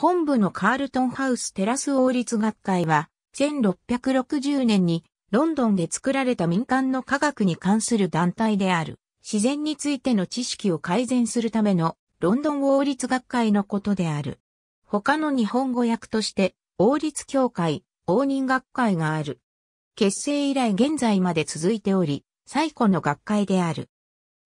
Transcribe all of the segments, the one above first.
本部のカールトンハウステラス王立学会は、1660年にロンドンで作られた民間の科学に関する団体である、自然についての知識を改善するためのロンドン王立学会のことである。他の日本語訳として、王立協会、王人学会がある。結成以来現在まで続いており、最古の学会である。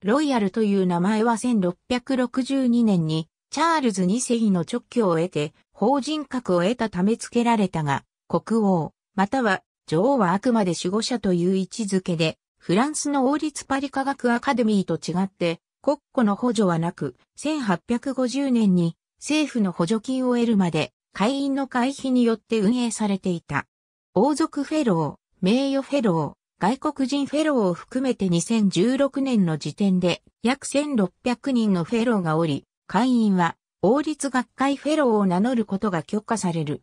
ロイヤルという名前は1662年にチャールズ2世の直居を得て、法人格を得たため付けられたが、国王、または女王はあくまで守護者という位置づけで、フランスの王立パリ科学アカデミーと違って、国庫の補助はなく、1850年に政府の補助金を得るまで、会員の会費によって運営されていた。王族フェロー、名誉フェロー、外国人フェローを含めて2016年の時点で約1600人のフェローがおり、会員は王立学会フェローを名乗ることが許可される。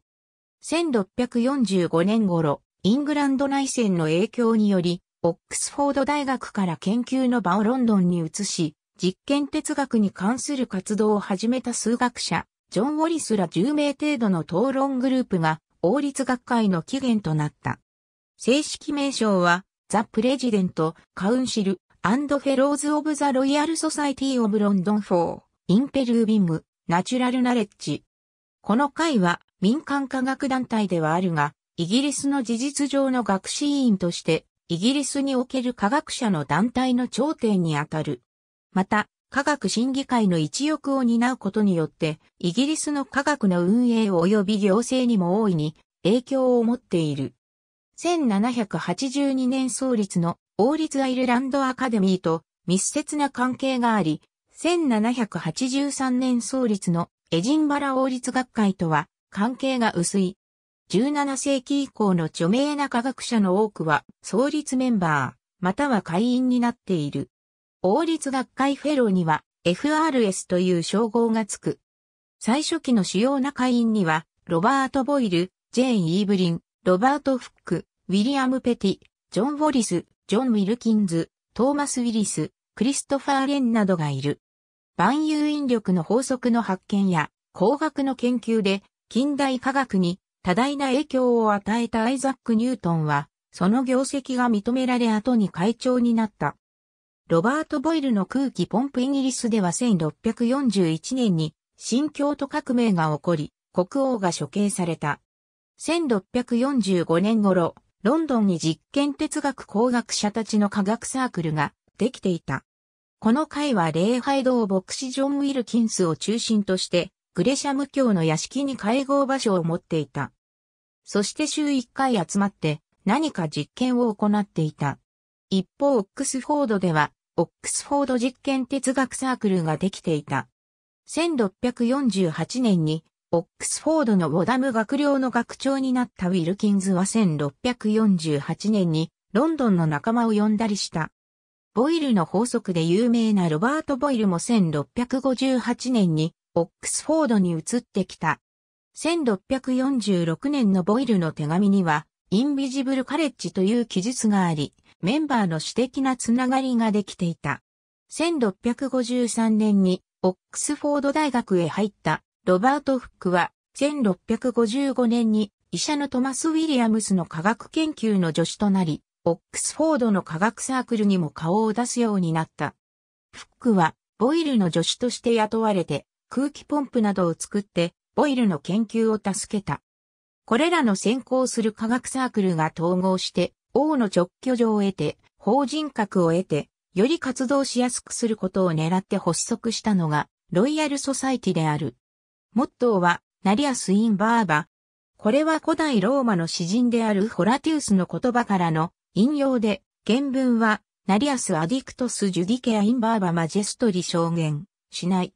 1645年頃、イングランド内戦の影響により、オックスフォード大学から研究の場をロンドンに移し、実験哲学に関する活動を始めた数学者、ジョン・ウォリスら10名程度の討論グループが、王立学会の起源となった。正式名称は、ザ・プレジデント・カウンシル・アンド・フェローズ・オブ・ザ・ロイヤル・ソサイティ・オブ・ロンドン・フォー。インペルービンナチュラルナレッジ。この会は民間科学団体ではあるが、イギリスの事実上の学士委員として、イギリスにおける科学者の団体の頂点にあたる。また、科学審議会の一翼を担うことによって、イギリスの科学の運営及び行政にも大いに影響を持っている。1782年創立の王立アイルランドアカデミーと密接な関係があり、1783年創立のエジンバラ王立学会とは関係が薄い。17世紀以降の著名な科学者の多くは創立メンバー、または会員になっている。王立学会フェローには FRS という称号がつく。最初期の主要な会員には、ロバート・ボイル、ジェーン・イーブリン、ロバート・フック、ウィリアム・ペティ、ジョン・ウォリス、ジョン・ウィルキンズ、トーマス・ウィリス、クリストファー・レンなどがいる。万有引力の法則の発見や工学の研究で近代科学に多大な影響を与えたアイザック・ニュートンは、その業績が認められ後に会長になった。ロバート・ボイルの空気ポンプイギリスでは1641年に新京都革命が起こり、国王が処刑された。1645年頃、ロンドンに実験哲学工学者たちの科学サークルができていた。この会は礼拝堂牧師ジョン・ウィルキンスを中心として、グレシャム教の屋敷に会合場所を持っていた。そして週1回集まって何か実験を行っていた。一方、オックスフォードでは、オックスフォード実験哲学サークルができていた。1648年に、オックスフォードのウォダム学寮の学長になったウィルキンズは1648年に、ロンドンの仲間を呼んだりした。ボイルの法則で有名なロバート・ボイルも1658年にオックスフォードに移ってきた。1646年のボイルの手紙には、インビジブルカレッジという記述があり、メンバーの私的なつながりができていた。1653年にオックスフォード大学へ入ったロバート・フックは、1655年に医者のトマス・ウィリアムスの科学研究の助手となり、オックスフォードの科学サークルにも顔を出すようになった。フックは、ボイルの助手として雇われて、空気ポンプなどを作って、ボイルの研究を助けた。これらの先行する科学サークルが統合して、王の直居上を得て、法人格を得て、より活動しやすくすることを狙って発足したのが、ロイヤルソサイティである。モットーは、ナリアス・イン・バーバ。これは古代ローマの詩人であるホラティウスの言葉からの引用で、原文は、ナリアス・アディクトス・ジュディケア・インバーバ・マジェストリ証言しない。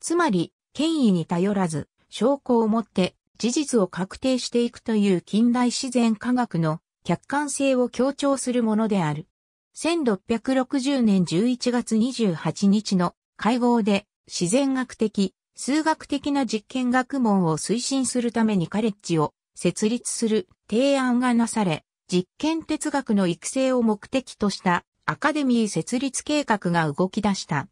つまり、権威に頼らず、証拠をもって事実を確定していくという近代自然科学の客観性を強調するものである。1660年11月28日の会合で自然学的、数学的な実験学問を推進するためにカレッジを設立する提案がなされ、実験哲学の育成を目的としたアカデミー設立計画が動き出した。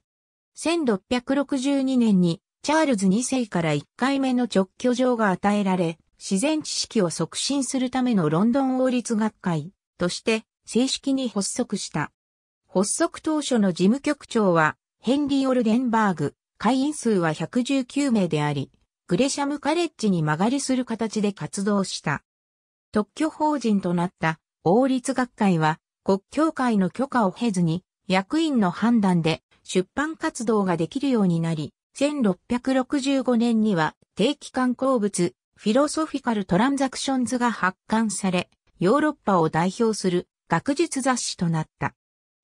1662年にチャールズ2世から1回目の直居状が与えられ、自然知識を促進するためのロンドン王立学会として正式に発足した。発足当初の事務局長はヘンリー・オルデンバーグ、会員数は119名であり、グレシャムカレッジに曲がりする形で活動した。特許法人となった王立学会は国教会の許可を経ずに役員の判断で出版活動ができるようになり、1665年には定期刊行物フィロソフィカル・トランザクションズが発刊され、ヨーロッパを代表する学術雑誌となった。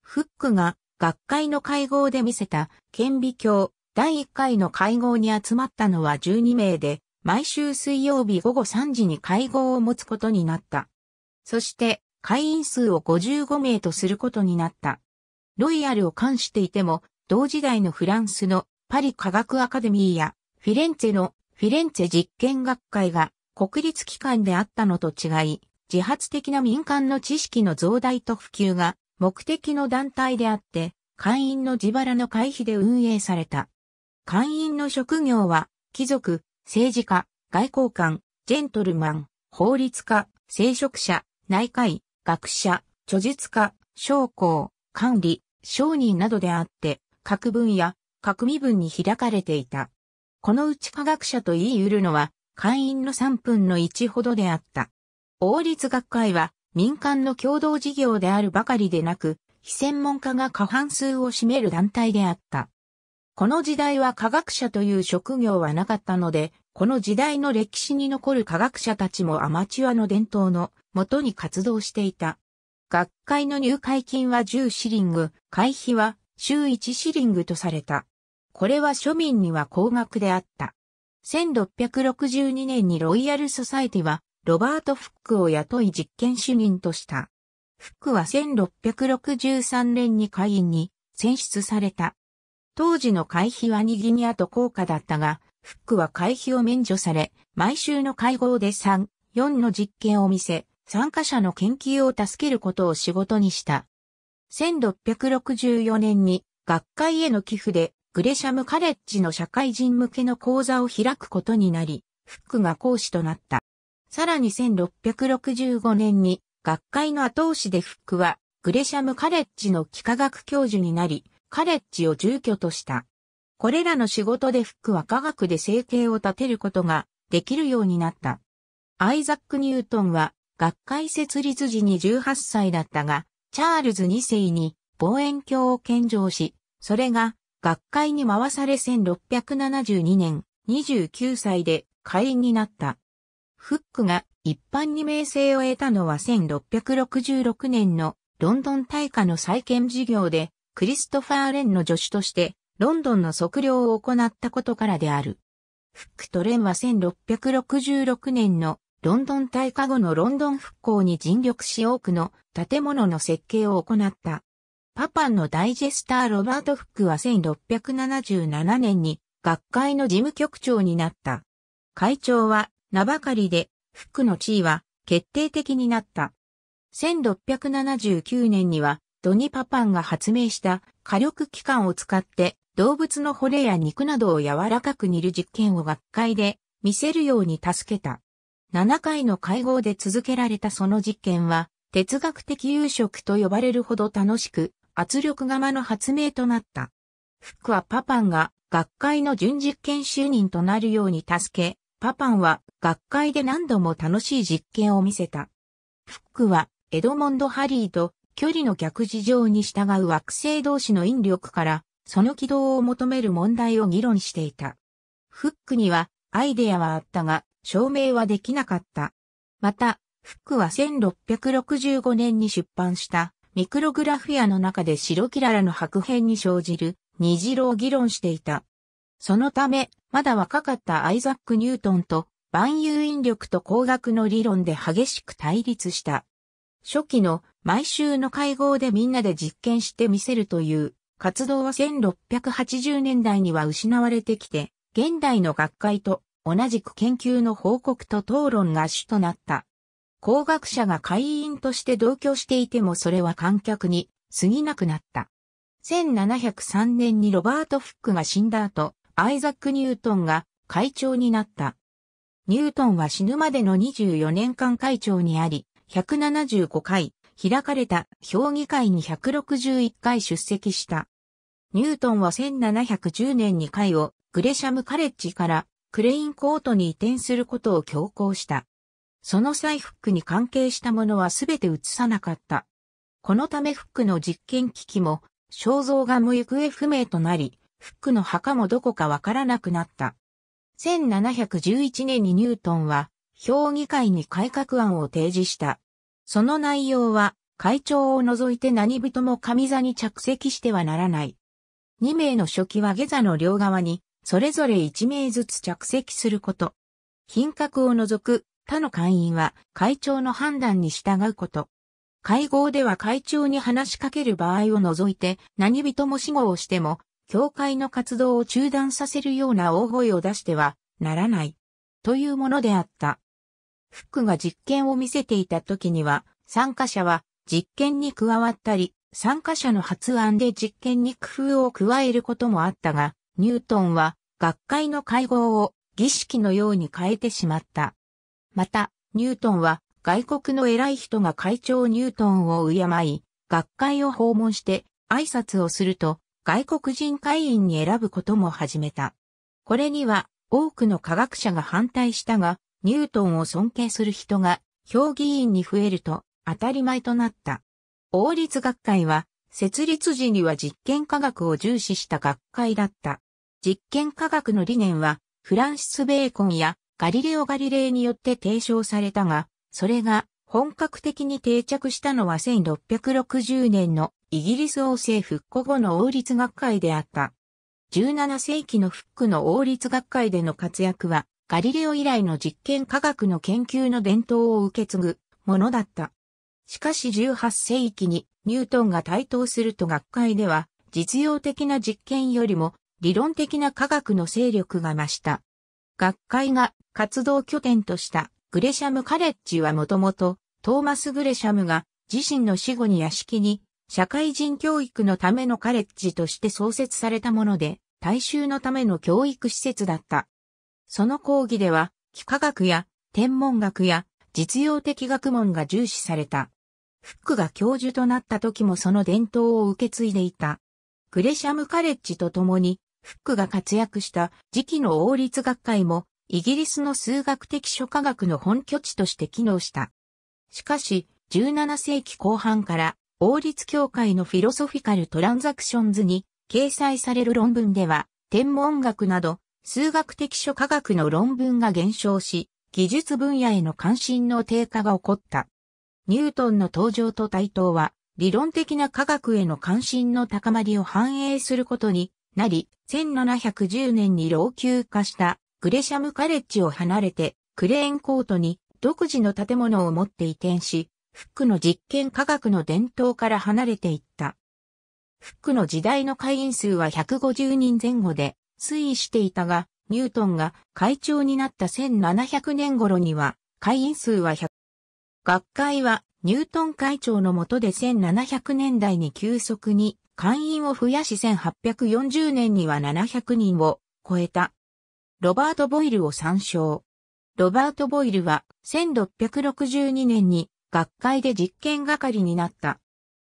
フックが学会の会合で見せた顕微鏡第1回の会合に集まったのは12名で、毎週水曜日午後3時に会合を持つことになった。そして、会員数を55名とすることになった。ロイヤルを冠していても、同時代のフランスのパリ科学アカデミーやフィレンツェのフィレンツェ実験学会が国立機関であったのと違い、自発的な民間の知識の増大と普及が目的の団体であって、会員の自腹の会費で運営された。会員の職業は貴族、政治家、外交官、ジェントルマン、法律家、聖職者、内科医、学者、著述家、商工、管理、商人などであって、各分野、各身分に開かれていた。このうち科学者と言い得るのは、会員の3分の1ほどであった。王立学会は民間の共同事業であるばかりでなく、非専門家が過半数を占める団体であった。この時代は科学者という職業はなかったので、この時代の歴史に残る科学者たちもアマチュアの伝統のもとに活動していた。学会の入会金は10シリング、会費は週1シリングとされた。これは庶民には高額であった。1662年にロイヤルソサイティはロバート・フックを雇い実験主任とした。フックは1663年に会員に選出された。当時の会費は2ギニアと高価だったが、フックは会費を免除され、毎週の会合で3、4の実験を見せ、参加者の研究を助けることを仕事にした。1664年に学会への寄付でグレシャムカレッジの社会人向けの講座を開くことになり、フックが講師となった。さらに1665年に学会の後押しでフックはグレシャムカレッジの幾何学教授になり、カレッジを住居とした。これらの仕事でフックは科学で生計を立てることができるようになった。アイザック・ニュートンは学会設立時に18歳だったが、チャールズ2世に望遠鏡を献上し、それが学会に回され1672年29歳で会員になった。フックが一般に名声を得たのは1666年のロンドン大火の再建事業で、クリストファー・レンの助手として、ロンドンの測量を行ったことからである。フックとレンは1666年のロンドン大火後のロンドン復興に尽力し多くの建物の設計を行った。パパンのダイジェスターロバート・フックは1677年に学会の事務局長になった。会長は名ばかりで、フックの地位は決定的になった。1679年にはドニパパンが発明した火力機関を使って動物の骨や肉などを柔らかく煮る実験を学会で見せるように助けた。7回の会合で続けられたその実験は哲学的夕食と呼ばれるほど楽しく圧力釜の発明となった。フックはパパンが学会の準実験就任となるように助け、パパンは学会で何度も楽しい実験を見せた。フックはエドモンド・ハリーと距離の逆事情に従う惑星同士の引力から、その軌道を求める問題を議論していた。フックには、アイデアはあったが、証明はできなかった。また、フックは1665年に出版したミクログラフィアの中で白キララの白片に生じる虹色を議論していた。そのため、まだ若かったアイザック・ニュートンと万有引力と光学の理論で激しく対立した。初期の毎週の会合でみんなで実験してみせるという活動は1680年代には失われてきて、現代の学会と同じく研究の報告と討論が主となった。工学者が会員として同居していてもそれは観客に過ぎなくなった。1703年にロバート・フックが死んだ後、アイザック・ニュートンが会長になった。ニュートンは死ぬまでの24年間会長にあり、175回、開かれた評議会に161回出席した。ニュートンは1710年に会をグレシャムカレッジからクレインコートに移転することを強行した。その際フックに関係したものはすべて移さなかった。このためフックの実験機器も肖像画も行方不明となり、フックの墓もどこかわからなくなった。1711年にニュートンは評議会に改革案を提示した。その内容は、会長を除いて何人も上座に着席してはならない。2名の書記は下座の両側に、それぞれ1名ずつ着席すること。品格を除く他の会員は会長の判断に従うこと。会合では会長に話しかける場合を除いて何人も死後をしても、教会の活動を中断させるような大声を出してはならない。というものであった。フックが実験を見せていた時には、参加者は実験に加わったり、参加者の発案で実験に工夫を加えることもあったが、ニュートンは学会の会合を儀式のように変えてしまった。また、ニュートンは外国の偉い人が会長ニュートンを敬い、学会を訪問して挨拶をすると外国人会員に選ぶことも始めた。これには多くの科学者が反対したが、ニュートンを尊敬する人が評議員に増えると当たり前となった。王立学会は設立時には実験科学を重視した学会だった。実験科学の理念はフランシス・ベーコンやガリレオ・ガリレイによって提唱されたが、それが本格的に定着したのは1660年のイギリス王政復古後の王立学会であった。17世紀のフックの王立学会での活躍はガリレオ以来の実験科学の研究の伝統を受け継ぐものだった。しかし18世紀にニュートンが台頭すると学会では実用的な実験よりも理論的な科学の勢力が増した。学会が活動拠点としたグレシャムカレッジはもともとトーマス・グレシャムが自身の死後に屋敷に社会人教育のためのカレッジとして創設されたもので大衆のための教育施設だった。その講義では、幾何学や天文学や実用的学問が重視された。フックが教授となった時もその伝統を受け継いでいた。グレシャムカレッジと共に、フックが活躍した時期の王立学会も、イギリスの数学的諸科学の本拠地として機能した。しかし、17世紀後半から王立協会のフィロソフィカルトランザクションズに掲載される論文では、天文学など数学的諸科学の論文が減少し、技術分野への関心の低下が起こった。ニュートンの登場と台頭は、理論的な科学への関心の高まりを反映することになり、1710年に老朽化したグレシャムカレッジを離れて、クレーンコートに独自の建物を持って移転し、フックの実験科学の伝統から離れていった。フックの時代の会員数は150人前後で、推移していたが、ニュートンが会長になった1700年頃には、会員数は100。学会はニュートン会長の下で1700年代に急速に会員を増やし1840年には700人を超えた。ロバート・ボイルを参照。ロバート・ボイルは1662年に学会で実験係になった。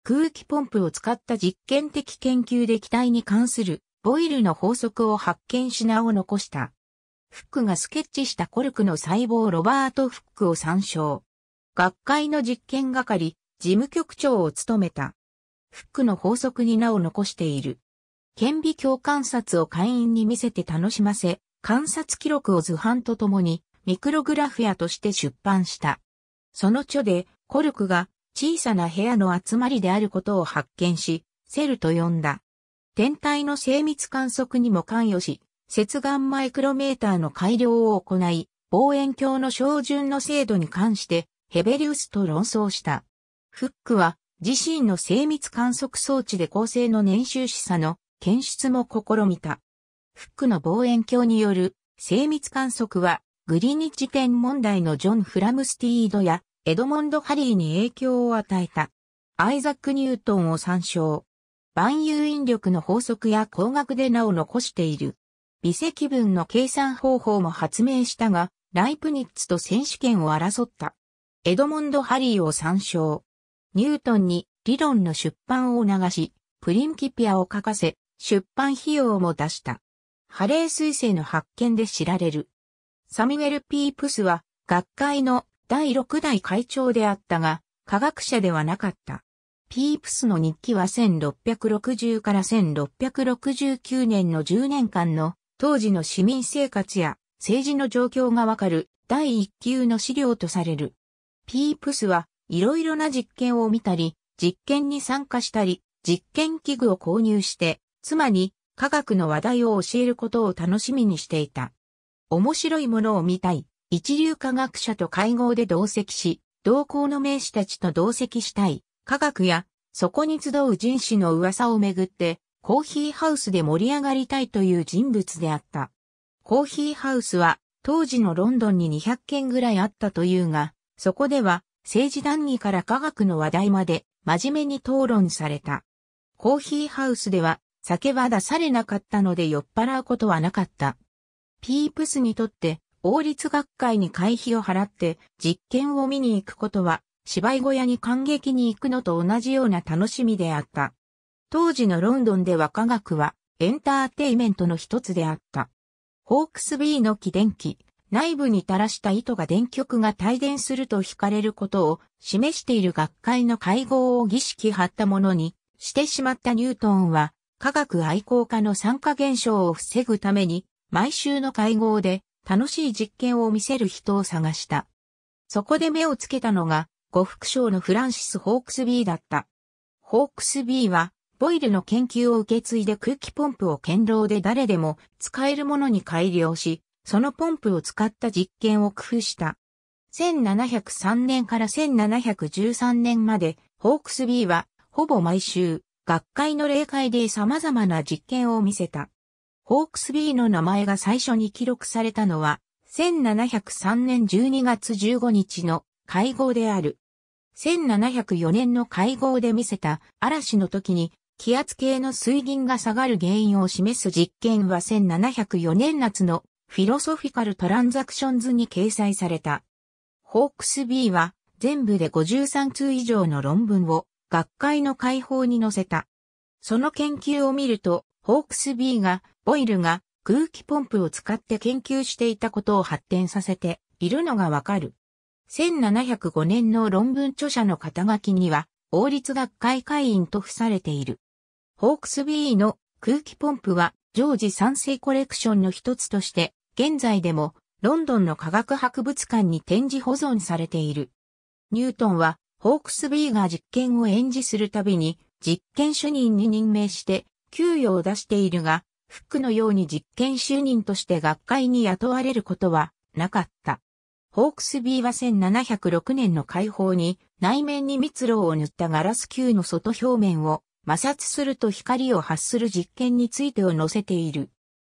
空気ポンプを使った実験的研究で機体に関するボイルの法則を発見し名を残した。フックがスケッチしたコルクの細胞ロバート・フックを参照。学会の実験係、事務局長を務めた。フックの法則に名を残している。顕微鏡観察を会員に見せて楽しませ、観察記録を図版とともに、ミクログラフィアとして出版した。その著で、コルクが小さな部屋の集まりであることを発見し、セルと呼んだ。天体の精密観測にも関与し、接眼マイクロメーターの改良を行い、望遠鏡の照準の精度に関してヘベリウスと論争した。フックは自身の精密観測装置で恒星の年収視差の検出も試みた。フックの望遠鏡による精密観測はグリニッジ点問題のジョン・フラムスティードやエドモンド・ハリーに影響を与えた。アイザック・ニュートンを参照。万有引力の法則や工学で名を残している。微積分の計算方法も発明したが、ライプニッツと選手権を争った。エドモンド・ハリーを参照。ニュートンに理論の出版を促し、プリンキピアを書かせ、出版費用も出した。ハレー彗星の発見で知られる。サミュエル・ピープスは、学会の第6代会長であったが、科学者ではなかった。ピープスの日記は1660から1669年の10年間の当時の市民生活や政治の状況がわかる第一級の資料とされる。ピープスはいろいろな実験を見たり、実験に参加したり、実験器具を購入して、妻に科学の話題を教えることを楽しみにしていた。面白いものを見たい。一流科学者と会合で同席し、同行の名士たちと同席したい。科学や、そこに集う人士の噂をめぐって、コーヒーハウスで盛り上がりたいという人物であった。コーヒーハウスは、当時のロンドンに200件ぐらいあったというが、そこでは、政治談義から科学の話題まで、真面目に討論された。コーヒーハウスでは、酒は出されなかったので酔っ払うことはなかった。ピープスにとって、王立学会に会費を払って実験を見に行くことは芝居小屋に観劇に行くのと同じような楽しみであった。当時のロンドンでは科学はエンターテイメントの一つであった。ホークスビーの起電機、内部に垂らした糸が電極が帯電すると惹かれることを示している学会の会合を儀式張ったものにしてしまったニュートンは科学愛好家の酸化現象を防ぐために毎週の会合で楽しい実験を見せる人を探した。そこで目をつけたのが呉服賞のフランシス・ホークスビーだった。ホークスビーは、ボイルの研究を受け継いで空気ポンプを堅牢で誰でも使えるものに改良し、そのポンプを使った実験を工夫した。1703年から1713年まで、ホークスビーは、ほぼ毎週、学会の例会で様々な実験を見せた。ホークスビーの名前が最初に記録されたのは、1703年12月15日の会合である。1704年の会合で見せた嵐の時に気圧計の水銀が下がる原因を示す実験は1704年夏のフィロソフィカルトランザクションズに掲載された。ホークスビーは全部で53通以上の論文を学会の解放に載せた。その研究を見ると、ホークスビーが、ボイルが空気ポンプを使って研究していたことを発展させているのがわかる。1705年の論文著者の肩書きには、王立学会会員と付されている。ホークスビーの空気ポンプは、常時三世コレクションの一つとして、現在でも、ロンドンの科学博物館に展示保存されている。ニュートンは、ホークスビーが実験を演じするたびに、実験主任に任命して、給与を出しているが、フックのように実験主任として学会に雇われることはなかった。ホークスビーは1706年の解放に内面に蜜蝋を塗ったガラス球の外表面を摩擦すると光を発する実験についてを載せている。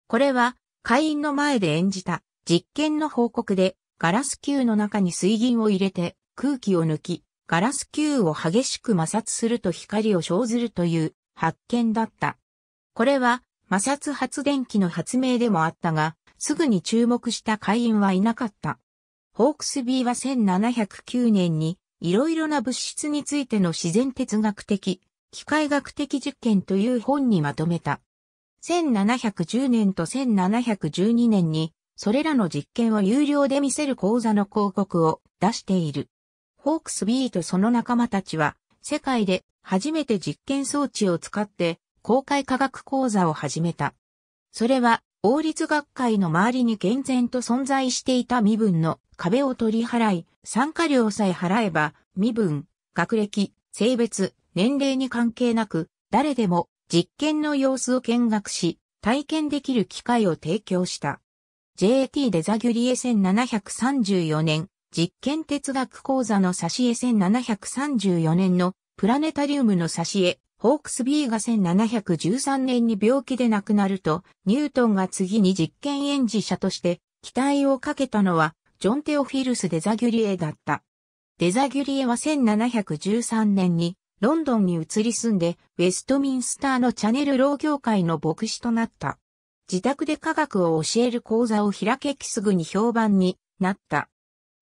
これは会員の前で演じた実験の報告でガラス球の中に水銀を入れて空気を抜きガラス球を激しく摩擦すると光を生ずるという発見だった。これは摩擦発電機の発明でもあったが、すぐに注目した会員はいなかった。ホークスビーは1709年に、いろいろな物質についての自然哲学的、機械学的実験という本にまとめた。1710年と1712年に、それらの実験を有料で見せる講座の広告を出している。ホークスビーとその仲間たちは、世界で初めて実験装置を使って公開科学講座を始めた。それは王立学会の周りに厳然と存在していた身分の壁を取り払い、参加料さえ払えば、身分、学歴、性別、年齢に関係なく、誰でも実験の様子を見学し、体験できる機会を提供した。JT デザギュリエ1734年、実験哲学講座の差し絵1734年のプラネタリウムの差し絵ホークスビーが1713年に病気で亡くなると、ニュートンが次に実験演示者として期待をかけたのは、ジョン・テオフィルス・デザギュリエだった。デザギュリエは1713年にロンドンに移り住んで、ウェストミンスターのチャネル老業会の牧師となった。自宅で科学を教える講座を開けすぐに評判になった。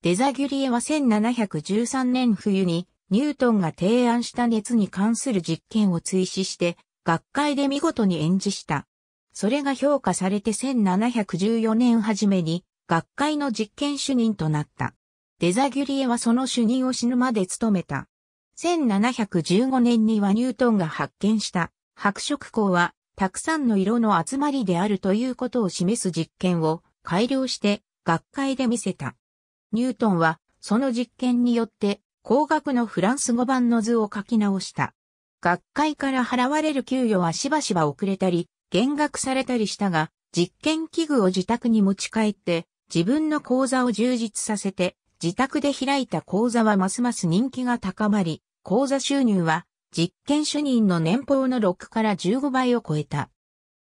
デザギュリエは1713年冬にニュートンが提案した熱に関する実験を追試して、学会で見事に演じした。それが評価されて1714年初めに、学会の実験主任となった。デザギュリエはその主任を死ぬまで務めた。1715年にはニュートンが発見した白色光はたくさんの色の集まりであるということを示す実験を改良して学会で見せた。ニュートンはその実験によって高額のフランス語版の図を書き直した。学会から払われる給与はしばしば遅れたり、減額されたりしたが、実験器具を自宅に持ち帰って、自分の講座を充実させて、自宅で開いた講座はますます人気が高まり、講座収入は実験主任の年俸の6から15倍を超えた。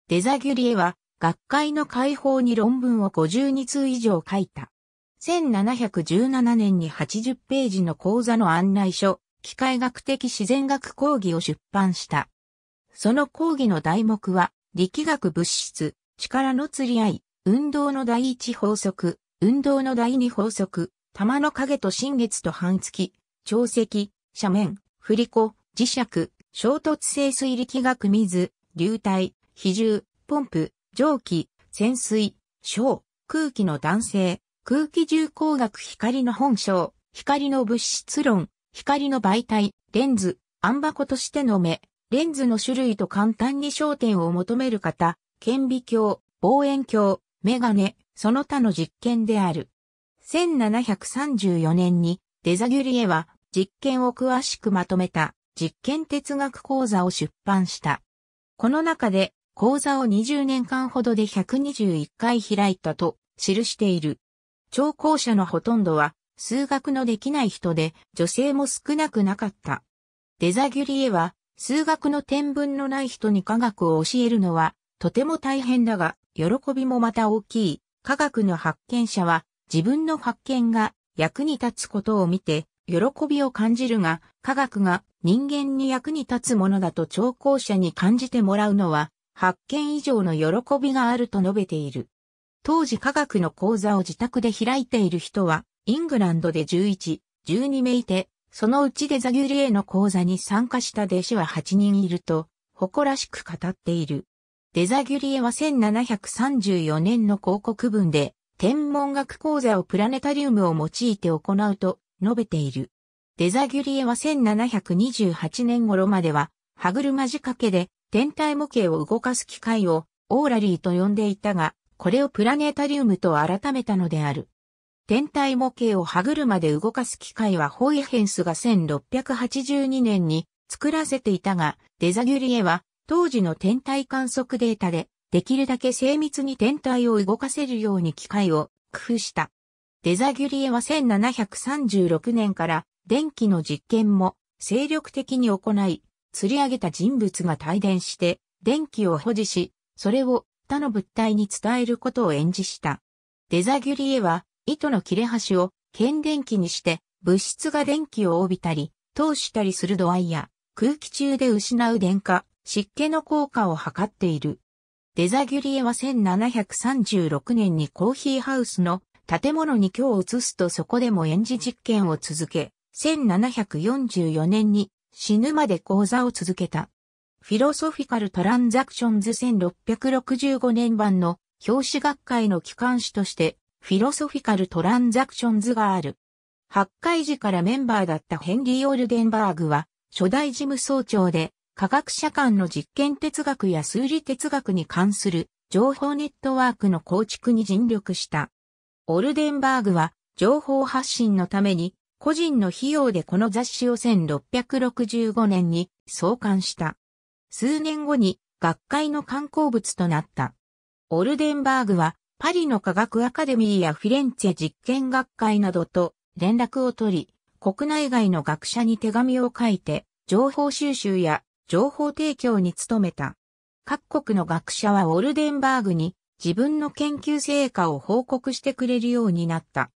デザギュリエは学会の解放に論文を52通以上書いた。1717年に80ページの講座の案内書、機械学的自然学講義を出版した。その講義の題目は、力学物質、力の釣り合い、運動の第一法則、運動の第二法則、玉の影と新月と半月、潮石、斜面、振り子、磁石、衝突性水力学水、流体、比重、ポンプ、蒸気、潜水、小、空気の男性、空気重工学光の本性、光の物質論、光の媒体、レンズ、あん箱としての目、レンズの種類と簡単に焦点を求める方、顕微鏡、望遠鏡、メガネ、その他の実験である。1734年にデザギュリエは実験を詳しくまとめた実験哲学講座を出版した。この中で講座を20年間ほどで121回開いたと記している。聴講者のほとんどは数学のできない人で女性も少なくなかった。デザギュリエは数学の天文のない人に科学を教えるのはとても大変だが喜びもまた大きい。科学の発見者は自分の発見が役に立つことを見て喜びを感じるが科学が人間に役に立つものだと聴講者に感じてもらうのは発見以上の喜びがあると述べている。当時科学の講座を自宅で開いている人は、イングランドで11、12名いて、そのうちでザギュリエの講座に参加した弟子は8人いると、誇らしく語っている。デザギュリエは1734年の広告文で、天文学講座をプラネタリウムを用いて行うと述べている。デザギュリエは1728年頃までは、歯車仕掛けで天体模型を動かす機械をオーラリーと呼んでいたが、これをプラネタリウムと改めたのである。天体模型を歯車で動かす機械はホイヘンスが1682年に作らせていたが、デザギュリエは当時の天体観測データでできるだけ精密に天体を動かせるように機械を工夫した。デザギュリエは1736年から電気の実験も精力的に行い、釣り上げた人物が帯電して電気を保持し、それを他の物体に伝えることを演じした。デザギュリエは、糸の切れ端を検電器にして、物質が電気を帯びたり、通したりする度合いや、空気中で失う電化、湿気の効果を測っている。デザギュリエは1736年にコーヒーハウスの建物に今日移すとそこでも演じ実験を続け、1744年に死ぬまで講座を続けた。フィロソフィカル・トランザクションズ1665年版の表紙学会の機関紙として、フィロソフィカル・トランザクションズがある。発会時からメンバーだったヘンリー・オルデンバーグは、初代事務総長で、科学者間の実験哲学や数理哲学に関する情報ネットワークの構築に尽力した。オルデンバーグは情報発信のために個人の費用でこの雑誌を1665年に創刊した。数年後に学会の観光物となった。オルデンバーグはパリの科学アカデミーやフィレンツェ実験学会などと連絡を取り、国内外の学者に手紙を書いて、情報収集や情報提供に努めた。各国の学者はオルデンバーグに自分の研究成果を報告してくれるようになった。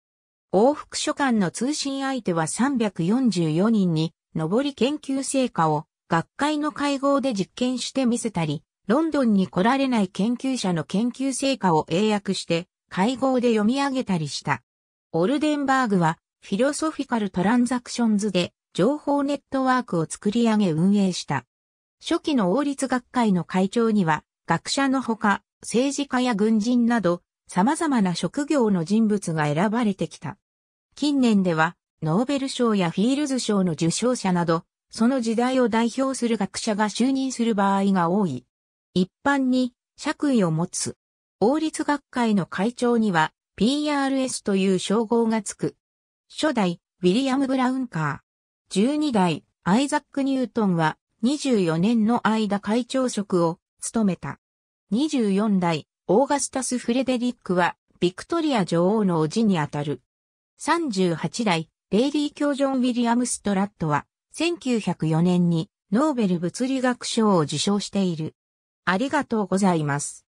往復書館の通信相手は344人に上り研究成果を学会の会合で実験してみせたり、ロンドンに来られない研究者の研究成果を英訳して会合で読み上げたりした。オルデンバーグはフィロソフィカルトランザクションズで情報ネットワークを作り上げ運営した。初期の王立学会の会長には学者のほか政治家や軍人など様々な職業の人物が選ばれてきた。近年ではノーベル賞やフィールズ賞の受賞者などその時代を代表する学者が就任する場合が多い。一般に、爵位を持つ。王立学会の会長には、PRS という称号がつく。初代、ウィリアム・ブラウンカー。12代、アイザック・ニュートンは、24年の間会長職を務めた。24代、オーガスタス・フレデリックは、ビクトリア女王の叔父にあたる。38代、レイリー・教ジョン・ウィリアム・ストラットは、1904年にノーベル物理学賞を受賞している。ありがとうございます。